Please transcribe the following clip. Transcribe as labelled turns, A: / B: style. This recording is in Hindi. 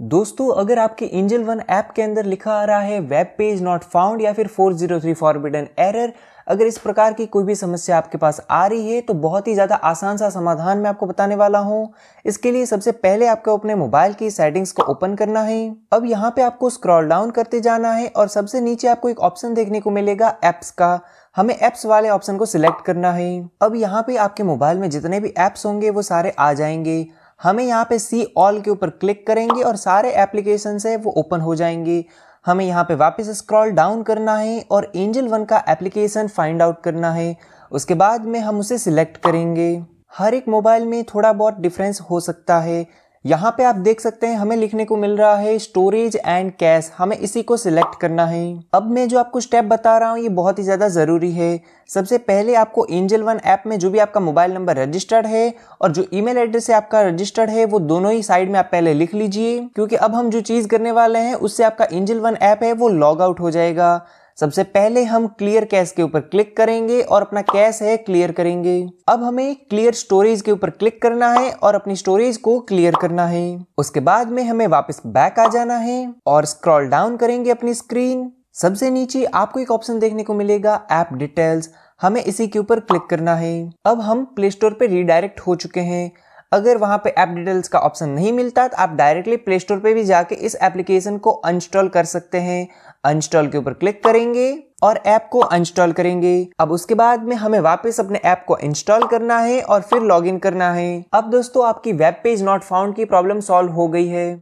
A: दोस्तों अगर आपके इंजल वन ऐप के अंदर लिखा आ रहा है वेब पेज नॉट फाउंड या फिर 403 जीरो थ्री फॉरबिडन एरर अगर इस प्रकार की कोई भी समस्या आपके पास आ रही है तो बहुत ही ज़्यादा आसान सा समाधान मैं आपको बताने वाला हूँ इसके लिए सबसे पहले आपको अपने मोबाइल की सेटिंग्स को ओपन करना है अब यहाँ पे आपको स्क्रॉल डाउन करते जाना है और सबसे नीचे आपको एक ऑप्शन देखने को मिलेगा ऐप्स का हमें ऐप्स वाले ऑप्शन को सिलेक्ट करना है अब यहाँ पे आपके मोबाइल में जितने भी ऐप्स होंगे वो सारे आ जाएंगे हमें यहाँ पे सी ऑल के ऊपर क्लिक करेंगे और सारे एप्लीकेशन है वो ओपन हो जाएंगे हमें यहाँ पे वापस स्क्रॉल डाउन करना है और एंजल वन का एप्लीकेशन फाइंड आउट करना है उसके बाद में हम उसे सिलेक्ट करेंगे हर एक मोबाइल में थोड़ा बहुत डिफरेंस हो सकता है यहाँ पे आप देख सकते हैं हमें लिखने को मिल रहा है स्टोरेज एंड कैश हमें इसी को सिलेक्ट करना है अब मैं जो आपको स्टेप बता रहा हूँ ये बहुत ही ज़्यादा ज़रूरी है सबसे पहले आपको एंजल वन ऐप में जो भी आपका मोबाइल नंबर रजिस्टर्ड है और जो ईमेल एड्रेस है आपका रजिस्टर्ड है वो दोनों ही साइड में आप पहले लिख लीजिए क्योंकि अब हम जो चीज़ करने वाले हैं उससे आपका एंजल वन ऐप है वो लॉग आउट हो जाएगा सबसे पहले हम क्लियर कैश के ऊपर क्लिक करेंगे और अपना कैश है क्लियर करेंगे अब हमें क्लियर स्टोरेज के ऊपर क्लिक करना है और अपनी स्टोरेज को क्लियर करना है उसके बाद में हमें वापस बैक आ जाना है और स्क्रॉल डाउन करेंगे अपनी स्क्रीन सबसे नीचे आपको एक ऑप्शन देखने को मिलेगा ऐप डिटेल्स हमें इसी के ऊपर क्लिक करना है अब हम प्ले स्टोर पर रिडायरेक्ट हो चुके हैं अगर वहां पे ऐप डिटेल्स का ऑप्शन नहीं मिलता तो आप डायरेक्टली प्ले स्टोर पर भी जाके इस एप्लीकेशन को अनस्टॉल कर सकते हैं अनस्टॉल के ऊपर क्लिक करेंगे और ऐप को अनस्टॉल करेंगे अब उसके बाद में हमें वापस अपने ऐप को इंस्टॉल करना है और फिर लॉगिन करना है अब दोस्तों आपकी वेब पेज नॉट फाउंड की प्रॉब्लम सॉल्व हो गई है